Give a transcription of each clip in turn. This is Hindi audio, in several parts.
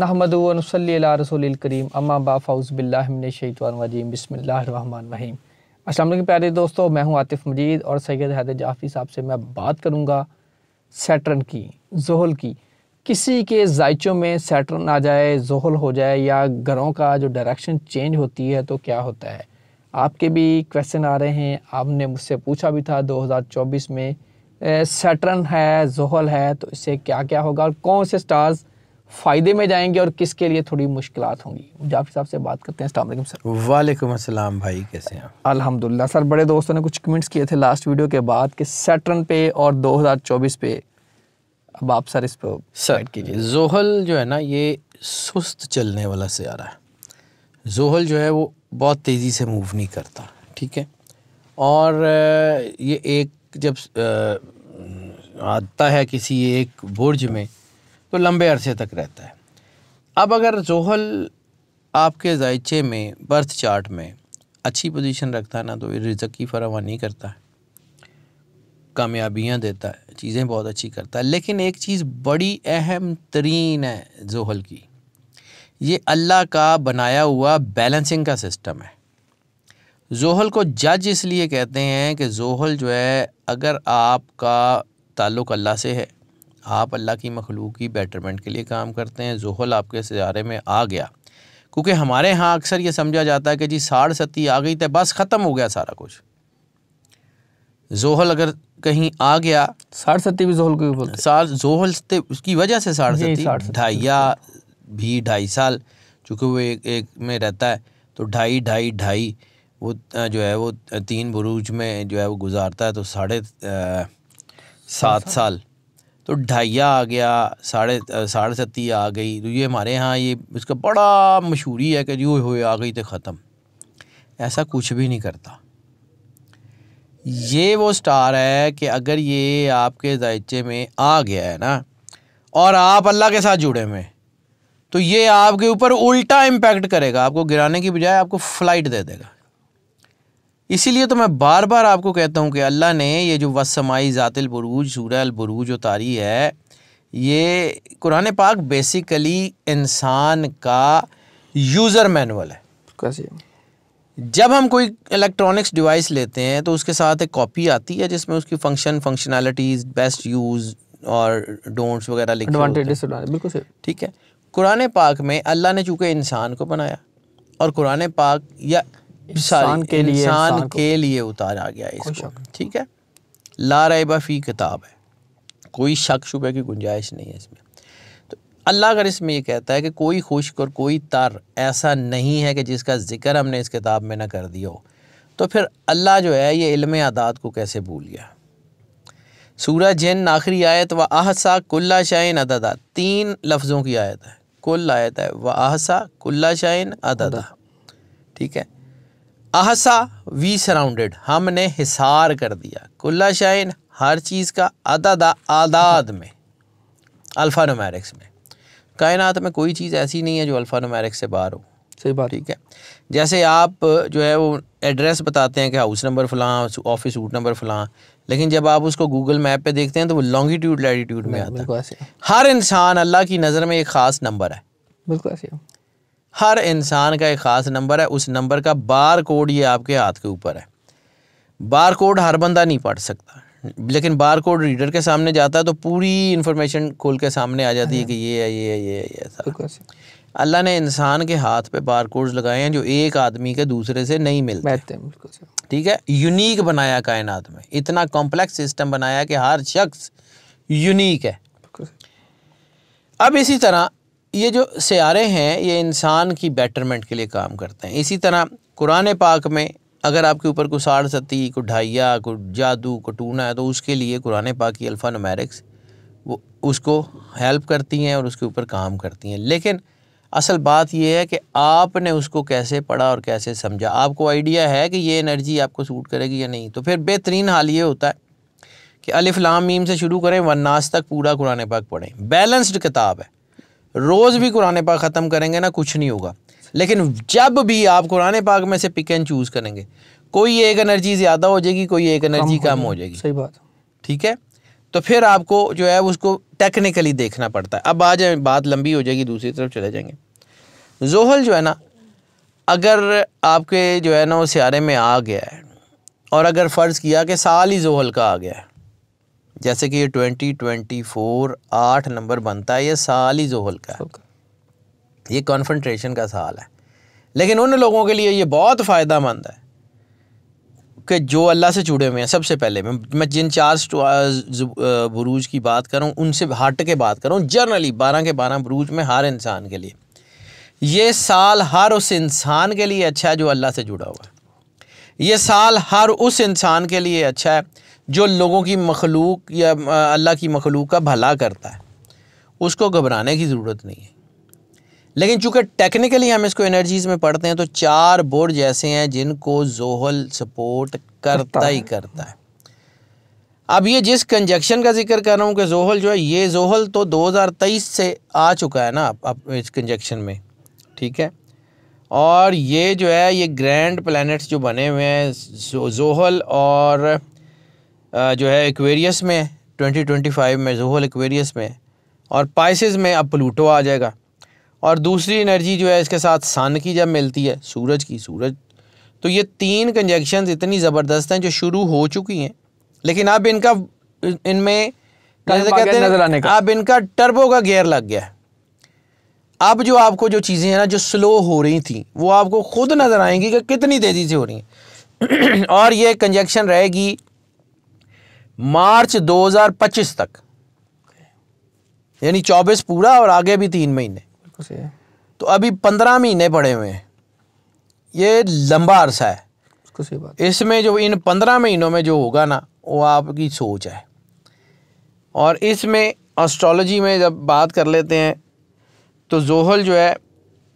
नहमद रसोल करीम अम्मा बाफ़ाउज़बिल्लाशतवानवाजीम बसमीम असल प्यारे दोस्तों मैं हूं आतिफ़ मजीद और सैयद हैद जाफ़ी साहब से मैं बात करूंगा सैटर्न की जहल की किसी के जायचों में सैटर्न आ जाए जहल हो जाए या घरों का जो डायरेक्शन चेंज होती है तो क्या होता है आपके भी क्वेश्चन आ रहे हैं आपने मुझसे पूछा भी था 2024 में सैटर्न है जहल है तो इससे क्या क्या होगा और कौन से स्टार्स फ़ायदे में जाएंगे और किसके लिए थोड़ी मुश्किल होंगी जाफी साहब से बात करते हैं सर वालेकुम अस्सलाम भाई कैसे हैं अल्हम्दुलिल्लाह सर बड़े दोस्तों ने कुछ कमेंट्स किए थे लास्ट वीडियो के बाद कि सैटर्न पे और 2024 पे अब आप सर इस पर सर्ट कीजिए जोहल जो है ना ये सुस्त चलने वाला सियारा है जोहल जो है वो बहुत तेज़ी से मूव नहीं करता ठीक है और ये एक जब आता है किसी एक बुर्ज में तो लंबे अरसे तक रहता है अब अगर जोहल आपके जायचे में बर्थ चार्ट में अच्छी पोजीशन रखता है ना तो रिजक की फरावानी करता है कामयाबियाँ देता है चीज़ें बहुत अच्छी करता है लेकिन एक चीज़ बड़ी अहम तरीन है जोहल की ये अल्लाह का बनाया हुआ बैलेंसिंग का सिस्टम है जोहल को जज इसलिए कहते हैं कि जोहल जो है अगर आपका ताल्लुक अल्लाह से है आप अल्लाह की मखलूक की बेटरमेंट के लिए काम करते हैं जहल आपके सजारे में आ गया क्योंकि हमारे यहाँ अक्सर ये समझा जाता है कि जी साढ़ सती आ गई तो बस ख़त्म हो गया सारा कुछ जोहल अगर कहीं आ गया साढ़ सती भी जोहल को साल जोहल से उसकी वजह से साढ़ सती ढाइया भी ढाई साल चूँकि वो एक एक में रहता है तो ढाई ढाई ढाई वो जो है वो तीन बुरूज में जो है वो गुजारता है तो साढ़े सात साल तो ढाइया आ गया साढ़े साढ़े सत्ती आ गई तो ये हमारे यहाँ ये इसका बड़ा मशहूरी है कि जी हो आ गई तो ख़त्म ऐसा कुछ भी नहीं करता ये वो स्टार है कि अगर ये आपके जायचे में आ गया है ना और आप अल्लाह के साथ जुड़े हुए तो ये आपके ऊपर उल्टा इम्पेक्ट करेगा आपको गिराने की बजाय आपको फ़्लाइट दे देगा इसीलिए तो मैं बार बार आपको कहता हूँ कि अल्लाह ने ये जो वसमाई ज़ातिल बरूज सूर्य अलबरूज उतारी है ये कुरान पाक बेसिकली इंसान का यूज़र मैनुअल है कैसे जब हम कोई इलेक्ट्रॉनिक्स डिवाइस लेते हैं तो उसके साथ एक कॉपी आती है जिसमें उसकी फंक्शन फंक्शनैलिटीज़ बेस्ट यूज़ और डोंट्स वगैरह लिखे बिल्कुल सही ठीक है कुरान पाक में अल्लाह ने चूँकि इंसान को बनाया और कुरान पाक या इंसान के लिए इंसान के लिए उतारा गया इसको ठीक है ला रैबा फी किताब है कोई शक शुबे की गुंजाइश नहीं है इसमें तो अल्लाह अगर इसमें यह कहता है कि कोई खुश्क और कोई तर ऐसा नहीं है कि जिसका जिक्र हमने इस किताब में ना कर दिया हो तो फिर अल्लाह जो है ये इल्म आदात को कैसे भूल गया सूरह जिन आखिरी आयत व आहसा कुल्ला शाइन अददा तीन लफ्ज़ों की आयत है कुल आयत है व आहसा कुल्ला शाइन अददा ठीक है अहसा वी सराउंडेड हमने हिसार कर दिया कुल्ला शाइन हर चीज़ का अददा आदाद में अल्फ़ा नुमैरिक्स में कायनात में कोई चीज़ ऐसी नहीं है जो अल्फ़ा नुमैरिक्स से बाहर हो सही बात ठीक है जैसे आप जो है वो एड्रेस बताते हैं कि हाउस नंबर फलां ऑफिस रूट नंबर फलां लेकिन जब आप उसको गूगल मैप पे देखते हैं तो वो लॉन्गिट्यूड लैटीट्यूड में आता है हर इंसान अल्लाह की नज़र में एक ख़ास नंबर है बिल्कुल ऐसे हर इंसान का एक ख़ास नंबर है उस नंबर का बार कोड ये आपके हाथ के ऊपर है बार कोड हर बंदा नहीं पढ़ सकता लेकिन बार कोड रीडर के सामने जाता है तो पूरी इन्फॉर्मेशन खोल के सामने आ जाती है कि ये है ये है ये है ये अल्लाह ने इंसान के हाथ पे बार कोड लगाए हैं जो एक आदमी के दूसरे से नहीं मिलते ठीक है यूनिक बनाया कायनात में इतना कॉम्प्लेक्स सिस्टम बनाया कि हर शख्स यूनिक है अब इसी तरह ये जो सियारे हैं ये इंसान की बेटरमेंट के लिए काम करते हैं इसी तरह कुरान पाक में अगर आपके ऊपर कोई साढ़ सती को ढाइया को जादू को टूना है तो उसके लिए कुरान पाक की अल्फ़ा नमेरिक्स वो उसको हेल्प करती हैं और उसके ऊपर काम करती हैं लेकिन असल बात यह है कि आपने उसको कैसे पढ़ा और कैसे समझा आपको आइडिया है कि ये एनर्जी आपको सूट करेगी या नहीं तो फिर बेहतरीन हाल ये होता है कि अलिफ लाम मीम से शुरू करें वन्नास तक पूरा कुरान पाक पढ़ें बैलेंस्ड किताब है रोज़ भी कुरान पाक ख़त्म करेंगे ना कुछ नहीं होगा लेकिन जब भी आप कुरान पाक में से पिक एंड चूज़ करेंगे कोई एक एनर्जी ज़्यादा हो जाएगी कोई एक एनर्जी कम हो जाएगी सही बात ठीक है तो फिर आपको जो है उसको टेक्निकली देखना पड़ता है अब आज बात लंबी हो जाएगी दूसरी तरफ चले जाएंगे जोहल जो है ना अगर आपके जो है ना वो सियारे में आ गया है और अगर फ़र्ज़ किया कि साल ही जोहल का आ गया है जैसे कि ये ट्वेंटी ट्वेंटी फोर आठ नंबर बनता है ये साल ही जोहल का है ये कॉन्फेंट्रेशन का साल है लेकिन उन लोगों के लिए ये बहुत फ़ायदा मंद है कि जो अल्लाह से जुड़े हुए हैं सबसे पहले मैं मैं जिन चार बुरूज की बात करूं उनसे हट के बात करूं जनरली बारह के बारह बुरूज में हर इंसान के लिए ये साल हर उस इंसान के लिए अच्छा है जो अल्लाह से जुड़ा हुआ है ये साल हर उस इंसान के लिए अच्छा है जो लोगों की मखलूक या अल्लाह की मखलूक का भला करता है उसको घबराने की ज़रूरत नहीं है लेकिन चूंकि टेक्निकली हम इसको एनर्जीज़ में पढ़ते हैं तो चार बोर्ड ऐसे हैं जिनको जोहल सपोर्ट करता ही करता है अब ये जिस कंजक्शन का जिक्र कर रहा हूँ कि जोहल जो है ये जोहल तो 2023 से आ चुका है ना अब इस कंजक्शन में ठीक है और ये जो है ये ग्रैंड प्लैनेट्स जो बने हुए हैं जोहल और जो है एक्वेरियस में 2025 में जोहल एक्वेरियस में और पाइसिस में अब प्लूटो आ जाएगा और दूसरी एनर्जी जो है इसके साथ सन की जब मिलती है सूरज की सूरज तो ये तीन कंजक्शन इतनी ज़बरदस्त हैं जो शुरू हो चुकी हैं लेकिन अब इनका इनमें कहते हैं अब इनका टर्बो का गेयर लग गया है अब जो आपको जो चीज़ें हैं ना जो स्लो हो रही थी वो आपको खुद नज़र आएंगी कि कितनी तेज़ी से हो रही हैं और ये कंजक्शन रहेगी मार्च 2025 तक यानी 24 पूरा और आगे भी तीन महीने तो अभी पंद्रह महीने पड़े हुए हैं ये लंबा अरसा है इसमें जो इन पंद्रह महीनों में जो होगा ना वो आपकी सोच है और इसमें ऑस्ट्रोलॉजी में जब बात कर लेते हैं तो जोहल जो है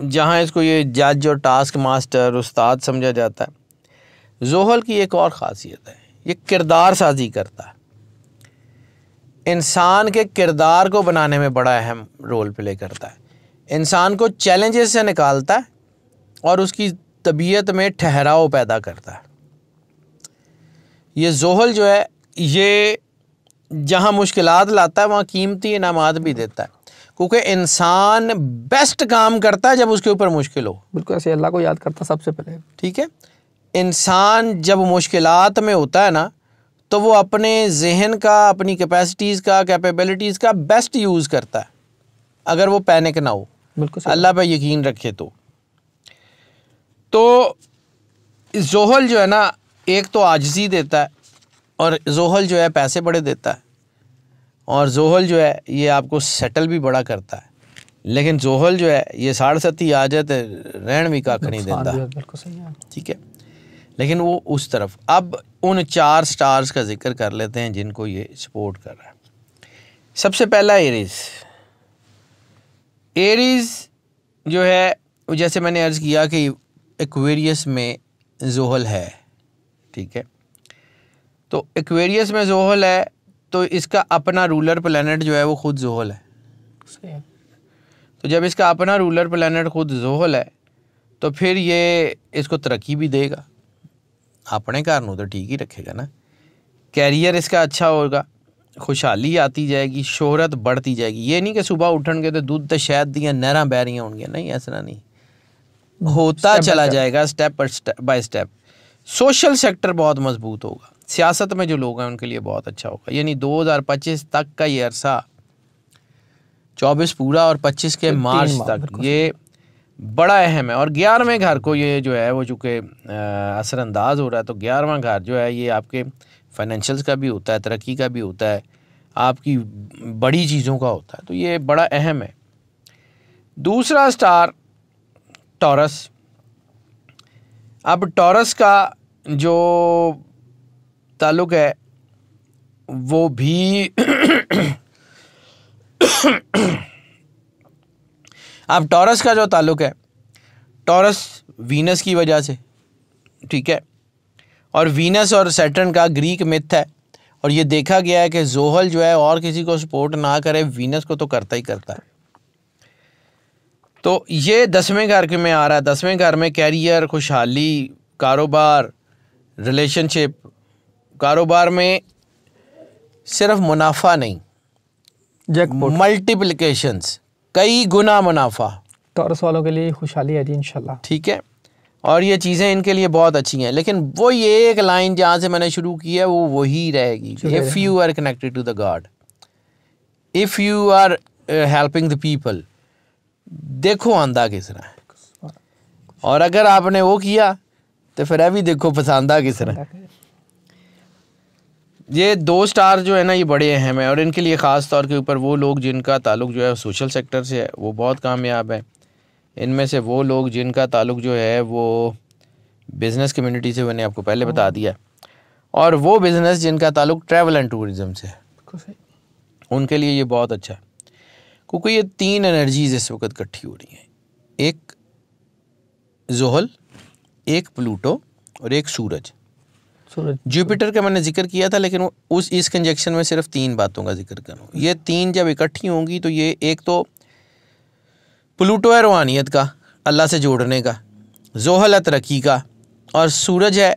जहाँ इसको ये जज और टास्क मास्टर उस्ताद समझा जाता है जोहल की एक और ख़ासियत है ये किरदार साजी करता है इंसान के किरदार को बनाने में बड़ा अहम रोल प्ले करता है इंसान को चैलेंजेस से निकालता है और उसकी तबीयत में ठहराव पैदा करता है ये जोहल जो है ये जहाँ मुश्किल लाता है वहाँ कीमती इनामत भी देता है क्योंकि इंसान बेस्ट काम करता है जब उसके ऊपर मुश्किल हो बिल्कुल ऐसे अल्लाह को याद करता सबसे पहले ठीक है इंसान जब मुश्किल में होता है ना तो वो अपने जहन का अपनी कैपेसिटीज़ का कैपेबिलिटीज़ का बेस्ट यूज़ करता है अगर वो पैनिक ना हो बिल्कुल अल्लाह पर यकीन रखे तो तो जोहल जो है ना एक तो आजजी देता है और जोहल जो है पैसे बड़े देता है और जोहल जो है ये आपको सेटल भी बड़ा करता है लेकिन जोहल जो है ये साढ़े सती आ जाए तो रहन भी काख नहीं देता है ठीक है लेकिन वो उस तरफ अब उन चार स्टार्स का जिक्र कर लेते हैं जिनको ये सपोर्ट कर रहा है सबसे पहला एरीज एरीज जो है जैसे मैंने अर्ज़ किया कि एक्वेरियस में जोहल है ठीक है तो एक्वेरियस में जोहल है तो इसका अपना रूलर प्लानट जो है वो खुद जोहल है तो जब इसका अपना रूलर प्लानट खुद जोहल है तो फिर ये इसको तरक्की भी देगा अपने घर में तो ठीक ही रखेगा ना कैरियर इसका अच्छा होगा खुशहाली आती जाएगी शोहरत बढ़ती जाएगी ये नहीं कि सुबह उठन के तो दूध तो शहद दियाँ नहर बह रही होंगी नहीं ऐसा नहीं होता चला जाएगा step by step social sector बहुत मजबूत होगा सियासत में जो लोग हैं उनके लिए बहुत अच्छा होगा यानी 2025 तक का ये अरसा 24 पूरा और 25 के मार्च तक ये बड़ा अहम है और ग्यारहवें घर को ये जो है वो चूँकि असरानंदाज हो रहा है तो ग्यारहवा घर जो है ये आपके फाइनेंशल्स का भी होता है तरक्की का भी होता है आपकी बड़ी चीज़ों का होता है तो ये बड़ा अहम है दूसरा स्टार टॉरस अब टॉरस का जो ताल्लुक है वो भी अब टॉरस का जो ताल्लुक है टॉरस वीनस की वजह से ठीक है और वीनस और सैटर्न का ग्रीक मिथ है और ये देखा गया है कि जोहल जो है और किसी को सपोर्ट ना करे वीनस को तो करता ही करता है तो ये दसवें घर के में आ रहा है दसवें घर में कैरियर खुशहाली कारोबार रिलेशनशिप कारोबार में सिर्फ मुनाफा नहीं मल्टीप्लिकेशंस कई गुना मुनाफा टॉरस तो वालों के लिए खुशहाली है जी इंशाल्लाह ठीक है और ये चीज़ें इनके लिए बहुत अच्छी हैं लेकिन वो ये एक लाइन जहाँ से मैंने शुरू की है वो वही रहेगी if you are connected to the God if you are helping the people देखो आंदा किस तरह और अगर आपने वो किया तो फिर अभी देखो पसंदा किस तरह ये दो स्टार जो है ना ये बड़े अहम हैं और इनके लिए ख़ास तौर के ऊपर वो लोग जिनका ताल्लुक जो है सोशल सेक्टर से है वो बहुत कामयाब है इनमें से वो लोग जिनका ताल्लुक जो है वो बिज़नेस कम्युनिटी से मैंने आपको पहले बता दिया और वो बिज़नेस जिनका ताल्लुक ट्रैवल एंड टूरिज़म से है उनके लिए ये बहुत अच्छा है क्योंकि ये तीन एनर्जीज इस वक्त इकट्ठी हो रही हैं एक जोहल एक प्लूटो और एक सूरज सूरज जुपिटर का मैंने जिक्र किया था लेकिन उस इस कंजेक्शन में सिर्फ तीन बातों का जिक्र करूँ ये तीन जब इकट्ठी होंगी तो ये एक तो प्लूटो है रवानियत का अल्लाह से जोड़ने का जोहल तरक्की का और सूरज है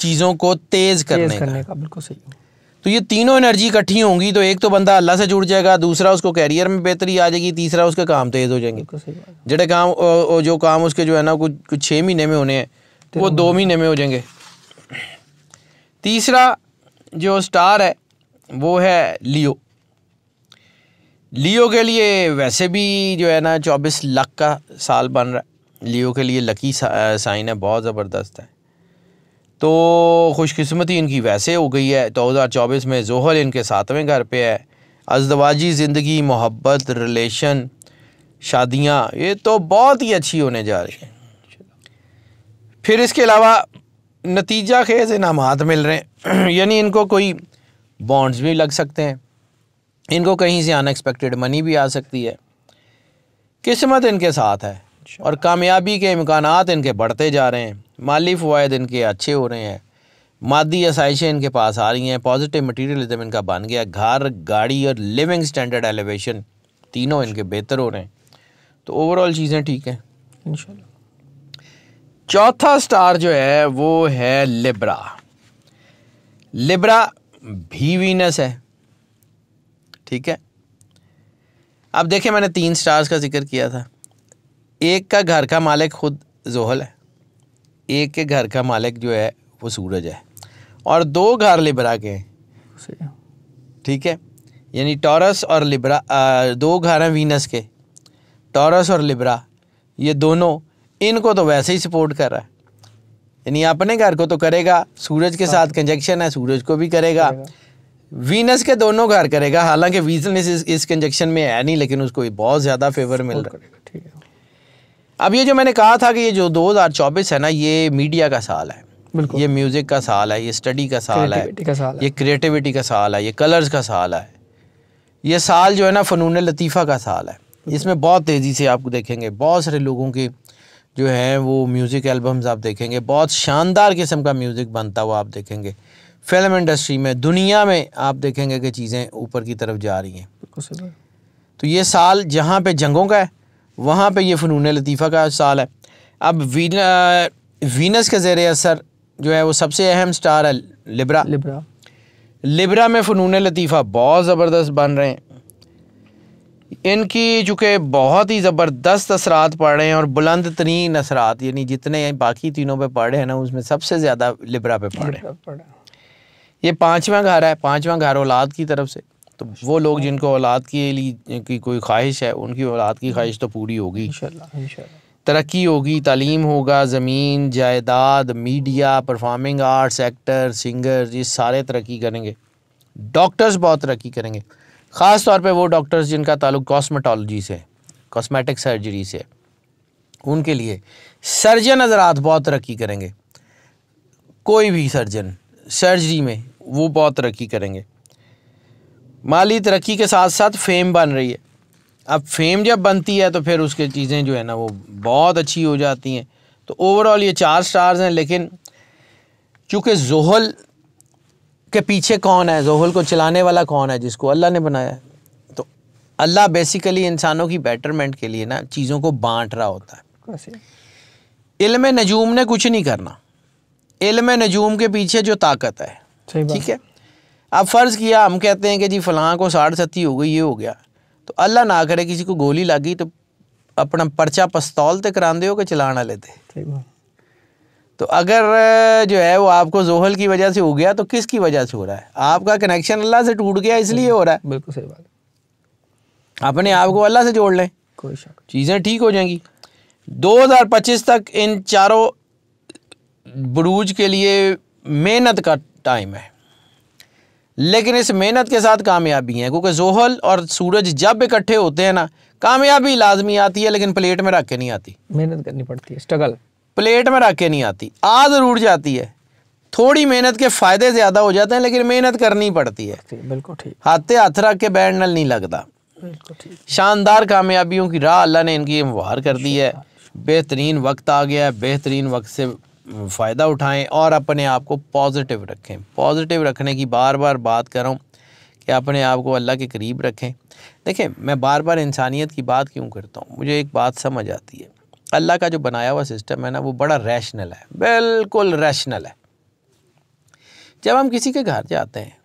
चीज़ों को तेज़ करने, तेज करने का, बिल्कुल सही तो ये तीनों एनर्जी इकट्ठी होंगी तो एक तो बंदा अल्लाह से जुड़ जाएगा दूसरा उसको कैरियर में बेहतरी आ जाएगी तीसरा उसके काम तेज़ हो जाएंगे जेटे काम जो काम उसके जो है ना कुछ कुछ छः महीने में होने हैं वो दो महीने में हो जाएंगे तीसरा जो स्टार है वो है लियो लियो के लिए वैसे भी जो है ना चौबीस लाख का साल बन रहा है लियो के लिए लकी सा, साइन है बहुत ज़बरदस्त है तो खुशकस्मती इनकी वैसे हो गई है दो हज़ार चौबीस में जोहर इनके सातवें घर पे है अजदवाजी ज़िंदगी मोहब्बत रिलेशन शादियाँ ये तो बहुत ही अच्छी होने जा रही है फिर इसके अलावा नतीजा खेज इनामत मिल रहे हैं यानी इनको कोई बॉन्ड्स भी लग सकते हैं इनको कहीं से अनएक्सपेक्टेड मनी भी आ सकती है किस्मत इनके साथ है और कामयाबी के इम्कान इनके बढ़ते जा रहे हैं माली फ़वाद इनके अच्छे हो रहे हैं मादी आसाइशें इनके पास आ रही हैं पॉजिटिव मटीरियलिज्म इनका बन गया घर गाड़ी और लिविंग स्टैंडर्ड एलिवेशन तीनों इनके बेहतर हो रहे हैं तो ओवरऑल चीज़ें ठीक हैं इन चौथा स्टार जो है वो है लिब्रा लिब्रा भी वीनस है ठीक है अब देखिए मैंने तीन स्टार्स का जिक्र किया था एक का घर का मालिक खुद जोहल है एक के घर का मालिक जो है वो सूरज है और दो घर लिब्रा के हैं ठीक है यानी टॉरस और लिब्रा आ, दो घर हैं वीनस के टॉरस और लिब्रा ये दोनों इनको तो वैसे ही सपोर्ट कर रहा है यानी अपने घर को तो करेगा सूरज के साथ कंजक्शन हाँ। है सूरज को भी करेगा वीनस के दोनों घर करेगा हालांकि वीनस इस, इस कंजक्शन में है नहीं लेकिन उसको बहुत ज़्यादा फेवर मिल रहा है अब ये जो मैंने कहा था कि ये जो 2024 है ना ये मीडिया का साल है ये म्यूज़िक का साल है ये स्टडी का साल है ये क्रिएटिविटी का साल है ये कलर्स का साल है ये साल जो है ना फ़नून लतीफ़ा का साल है इसमें बहुत तेज़ी से आप देखेंगे बहुत सारे लोगों की जो है वो म्यूज़िक एल्बम्स आप देखेंगे बहुत शानदार किस्म का म्यूज़िक बनता हुआ आप देखेंगे फिल्म इंडस्ट्री में दुनिया में आप देखेंगे कि चीज़ें ऊपर की तरफ जा रही हैं तो ये साल जहाँ पे जंगों का है वहाँ पे ये फ़नून लतीफ़ा का साल है अब वीन, वीनस के ज़ेर असर जो है वो सबसे अहम स्टार है लिब्रा लिब्रा लिब्रा में फ़नून लतीफ़ा बहुत ज़बरदस्त बन रहे हैं इनकी चूँकि बहुत ही ज़बरदस्त असरात पड़ रहे हैं और बुलंद तरीन असरात यानी जितने बाकी तीनों पे पड़े हैं ना उसमें सबसे ज़्यादा लिब्रा पे पड़े हैं ये पाँचवा घर है पाँचवा घर औलाद की तरफ से तो वो लोग जिनको औलाद के लिए की कोई ख्वाहिश है उनकी औलाद की हम्म। ख्वाहिश तो पूरी होगी तरक्की होगी तालीम होगा ज़मीन जायदाद media performing arts actor singer ये सारे तरक्की करेंगे डॉक्टर्स बहुत तरक्की करेंगे ख़ास तौर पे वो डॉक्टर्स जिनका ताल्लुक कॉस्मेटोलॉजी से कॉस्मेटिक सर्जरी से उनके लिए सर्जन हजरात बहुत तरक्की करेंगे कोई भी सर्जन सर्जरी में वो बहुत तरक्की करेंगे माली तरक्की के साथ साथ फेम बन रही है अब फेम जब बनती है तो फिर उसके चीज़ें जो है ना वो बहुत अच्छी हो जाती हैं तो ओवरऑल ये चार स्टार्स हैं लेकिन चूँकि जोहल के पीछे कौन है जहल को चलाने वाला कौन है जिसको अल्लाह ने बनाया है तो अल्लाह बेसिकली इंसानों की बेटरमेंट के लिए ना चीज़ों को बांट रहा होता है इलम इल्म नजूम ने कुछ नहीं करना इल्म नजूम के पीछे जो ताकत है ठीक है अब फ़र्ज़ किया हम कहते हैं कि जी फलां को साढ़ सती हो गई ये हो गया तो अल्लाह ना करे किसी को गोली लागी तो अपना पर्चा पस्तौल तो करा दे चलाना लेते तो अगर जो है वो आपको जोहल की वजह से हो गया तो किसकी वजह से हो रहा है आपका कनेक्शन अल्लाह से टूट गया इसलिए हो रहा है बिल्कुल सही बात अपने आप को अल्लाह से जोड़ लें कोई शक चीज़ें ठीक हो जाएंगी 2025 तक इन चारों बरूज के लिए मेहनत का टाइम है लेकिन इस मेहनत के साथ कामयाबी है क्योंकि जोहल और सूरज जब इकट्ठे होते हैं ना कामयाबी लाजमी आती है लेकिन प्लेट में रख के नहीं आती मेहनत करनी पड़ती है स्ट्रगल प्लेट में रख के नहीं आती आ ज़रूर जाती है थोड़ी मेहनत के फ़ायदे ज़्यादा हो जाते हैं लेकिन मेहनत करनी पड़ती है बिल्कुल ठीक हाथे हथ रख के बैठ नल नहीं लगता शानदार कामयाबियों की राह अल्लाह ने इनकी वार कर दी है बेहतरीन वक्त आ गया है बेहतरीन वक्त से फ़ायदा उठाएं और अपने आप को पॉजिटिव रखें पॉजिटिव रखने की बार बार बात करूँ कि अपने आप को अल्लाह के करीब रखें देखें मैं बार बार इंसानियत की बात क्यों करता हूँ मुझे एक बात समझ आती है अल्लाह का जो बनाया हुआ सिस्टम है ना वो बड़ा रैशनल है बिल्कुल रैशनल है जब हम किसी के घर जाते हैं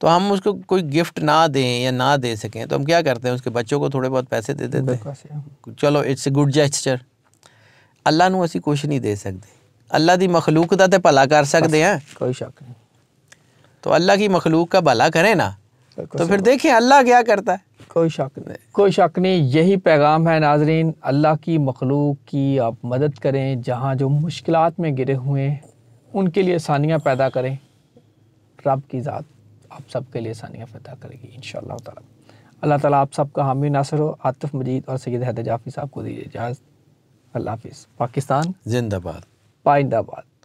तो हम उसको कोई गिफ्ट ना दें या ना दे सकें तो हम क्या करते हैं उसके बच्चों को थोड़े बहुत पैसे दे देते हैं चलो it's a good gesture Allah नु असी कुछ नहीं दे सकते अल्लाह ਦੀ मखलूक ਦਾ ਤੇ भला कर सकते हैं कोई शक नहीं तो अल्लाह की मखलूक का भला करें ना तो फिर देखें अल्लाह क्या करता है कोई शक नहीं कोई शक नहीं यही पैगाम है नाजरीन अल्लाह की मखलूक की आप मदद करें जहाँ जो मुश्किल में गिरे हुए हैं उनके लिए आसानियाँ पैदा करें रब की ज़ात आप सब के लिए आसानियाँ पैदा करेगी इन शाला अल्लाह ताली आप सबका हामी नासर हो आतफ मजीद और सैद हैदर जाफी साहब को दीजिए इजाज़त अल्लाह हाफिज़ पाकिस्तान जिंदाबाद पाइंदाबाद